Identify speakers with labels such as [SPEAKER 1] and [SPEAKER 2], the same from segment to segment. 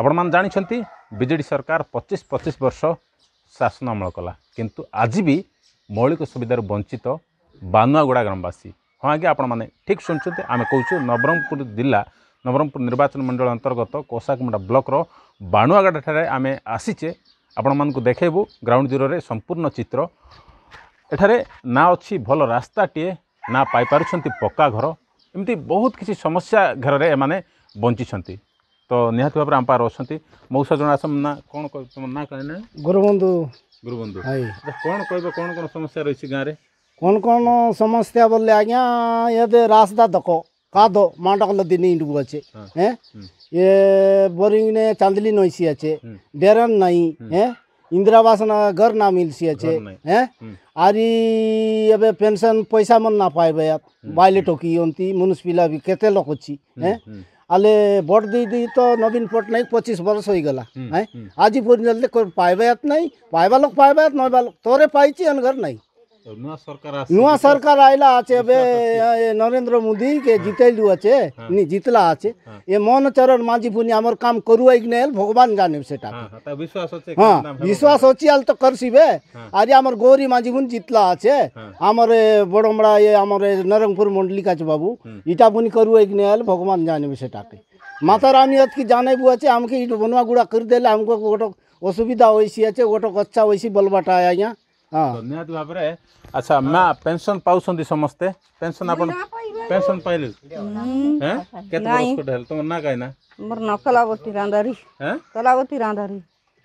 [SPEAKER 1] ଆପଣମାନେ ଜାଣିଛନ୍ତି ବିଜେଡ଼ି ସରକାର ପଚିଶ ପଚିଶ ବର୍ଷ ଶାସନ ଅମଳ କଲା କିନ୍ତୁ ଆଜି ବି ମୌଳିକ ସୁବିଧାରୁ ବଞ୍ଚିତ ବାନୁଆଗୁଡ଼ା ଗ୍ରାମବାସୀ ହଁ ଆଜ୍ଞା ଆପଣମାନେ ଠିକ୍ ଶୁଣିଛନ୍ତି ଆମେ କହୁଛୁ ନବରଙ୍ଗପୁର ଜିଲ୍ଲା ନବରଙ୍ଗପୁର ନିର୍ବାଚନ ମଣ୍ଡଳ ଅନ୍ତର୍ଗତ କୋଷାକୁମୁଣ୍ଡା ବ୍ଲକର ବାଣୁଆଗଡ଼ାଠାରେ ଆମେ ଆସିଛେ ଆପଣମାନଙ୍କୁ ଦେଖାଇବୁ ଗ୍ରାଉଣ୍ଡ ଜିରୋରେ ସମ୍ପୂର୍ଣ୍ଣ ଚିତ୍ର ଏଠାରେ ନା ଅଛି ଭଲ ରାସ୍ତାଟିଏ ନା ପାଇପାରୁଛନ୍ତି ପକ୍କା ଘର ଏମିତି ବହୁତ କିଛି ସମସ୍ୟା ଘେରରେ ଏମାନେ ବଞ୍ଚିଛନ୍ତି ତ ନିହାତି ଭାବରେ ଆମ ପାଖରେ ଅଛନ୍ତି ମଉସା ଜଣେ ଆସ ନା କ'ଣ ତମ ନାଁ କାହିଁ ନା ଗୁରୁବନ୍ଧୁ ଗୁରୁବନ୍ଧୁ କ'ଣ କହିବ କ'ଣ କ'ଣ ସମସ୍ୟା ରହିଛି ଗାଁରେ
[SPEAKER 2] କ'ଣ କ'ଣ ସମସ୍ୟା ବୋଲେ ଆଜ୍ଞା ଏବେ ରାସ୍ତା ଦକ କାଦ ମାଣ୍ଡକଲ ଦିନି ଇଣ୍ଡୁ ଅଛି ହେଁ ଏ ବୋରିଂନେ ଚାନ୍ଦିଲି ନଇସି ଅଛି ଡେରନ ନାଇଁ ହେଁ इंदिरावास घर ना मिल सी अच्छे हैं आरी अबे पेंशन पैसा मन ना पाए बया बाइले टोकी ओंती म्यूनिसिपल भी केते लोग अच्छी हैं আলে ভোট দিয়ে দিয়ে তো নবীন পটনায়ক পঁচিশ বরষ হয়ে গেলা হ্যাঁ আজি পর্যন্ত পাইবায়াত নাই পাইবা লোক পাইবায়াত নয় লোক তোরে পাইছি এন ঘর নাই
[SPEAKER 1] नुआ
[SPEAKER 2] सरकार आयला आचे बे नरेंद्र मोदी के जीतेलू आचे नी जीतला आचे ये मन चरण माझी पुनी हमर काम करुआ कि नहीं भगवान जाने सेटा हां
[SPEAKER 1] विश्वास होचे हां विश्वास
[SPEAKER 2] होची आल तो करसी बे आज हमर गोरी माझी पुन जीतला आचे हमर बड़मड़ा ये हमर नरंगपुर मंडली काच बाबू इटा पुनी करुआ कि नहीं भगवान जाने सेटा के মাতা রানী অতকি জানাইবু আছে আমাকে ইট বনুয়া গুড়া করে দেলে আমাকে গোটক অসুবিধা হয়েছি আছে গোটক আচ্ছা হয়েছি বলবাটা আজ্ঞা
[SPEAKER 1] ନିହାତି ଭାବରେ ଆଚ୍ଛା ମା ପେନସନ୍ ପାଉଛନ୍ତି ସମସ୍ତେ ପେନସନ୍ ଆପଣ ପେନସନ୍ ପାଇଲେ କେତେ ବର୍ଷ ଖଣ୍ଡେ ହେଲେ ତମର ନାଁ କାହିଁ ନା ମୋର ନାଁ କଲାବତୀ ରାନ୍ଧାରୀ କଲାବତୀ ରାନ୍ଧାରୀ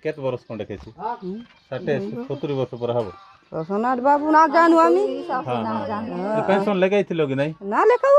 [SPEAKER 1] କେତେ ବର୍ଷ ଖଣ୍ଡେ ଖେଛି ଷାଠିଏ ସତୁରି ବର୍ଷ ପୁରା ହବ ରସନାଥ ବାବୁ ନା ଜାଣୁ ଆମେ ପେନସନ୍ ଲଗାଇଥିଲ କି ନାଇଁ ନା ଲେଖାଉ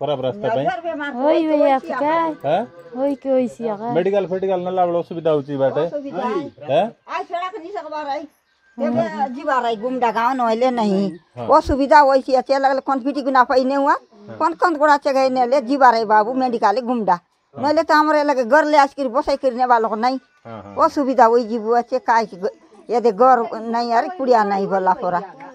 [SPEAKER 1] खराब रास्ता
[SPEAKER 2] ପାଇଁ होई होई आपका हैं होई के होई सी आगा
[SPEAKER 1] मेडिकल फेडिकल नला बड़ असुविधा होची बाटे हैं आ छोड़ा के नहीं सकबा रही हाँ। जीवा रही गुमडा गांव नहले नहीं वो हाँ। सुविधा वैसी अच्छे लगल कौन पीटी गुना पहिने हुआ हाँ। कौन कौन गोड़ा चगे ने ले जीवा रही बाबू मेडिकल गुमडा नहले तो हमारे लगे घर ले आज की बसई करने वालों नहीं वो सुविधा वही जीवू अच्छे काय यदि घर नहीं अरे कुड़िया नहीं बोला फोरा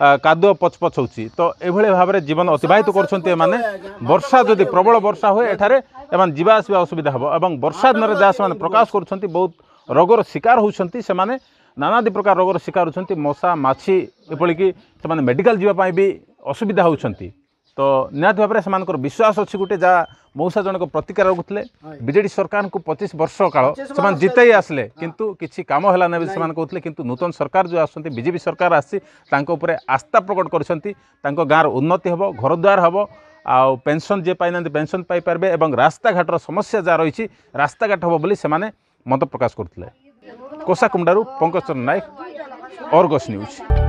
[SPEAKER 1] କାଦୁଅ ପଚପଚ ହେଉଛି ତ ଏଭଳି ଭାବରେ ଜୀବନ ଅତିବାହିତ କରୁଛନ୍ତି ଏମାନେ ବର୍ଷା ଯଦି ପ୍ରବଳ ବର୍ଷା ହୁଏ ଏଠାରେ ଏମାନେ ଯିବା ଆସିବା ଅସୁବିଧା ହେବ ଏବଂ ବର୍ଷା ଦିନରେ ଯାହା ସେମାନେ ପ୍ରକାଶ କରୁଛନ୍ତି ବହୁତ ରୋଗର ଶିକାର ହେଉଛନ୍ତି ସେମାନେ ନାନାଦି ପ୍ରକାର ରୋଗର ଶିକାର ହେଉଛନ୍ତି ମଶା ମାଛି ଏପରିକି ସେମାନେ ମେଡ଼ିକାଲ ଯିବା ପାଇଁ ବି ଅସୁବିଧା ହେଉଛନ୍ତି तो निहत भाव में मानक विश्वास अच्छे गोटे जहाँ मऊसा जनक प्रतिकार रखुते विजेड सरकार को पचीस वर्ष काल से जितई आसले कितु किसी काम है कहते कि नूतन सरकार जो पी सरकार आगे आस्था प्रकट कर गाँव रन्नति हे घर द्वार हे आउ पेनसन जे पाई पेनसन पारे और रास्ता घाटर समस्या जहाँ रही रास्ता घाट हम बोली से मत प्रकाश करते कुंडारू पंकज चंद्र नायक अरगस न्यूज़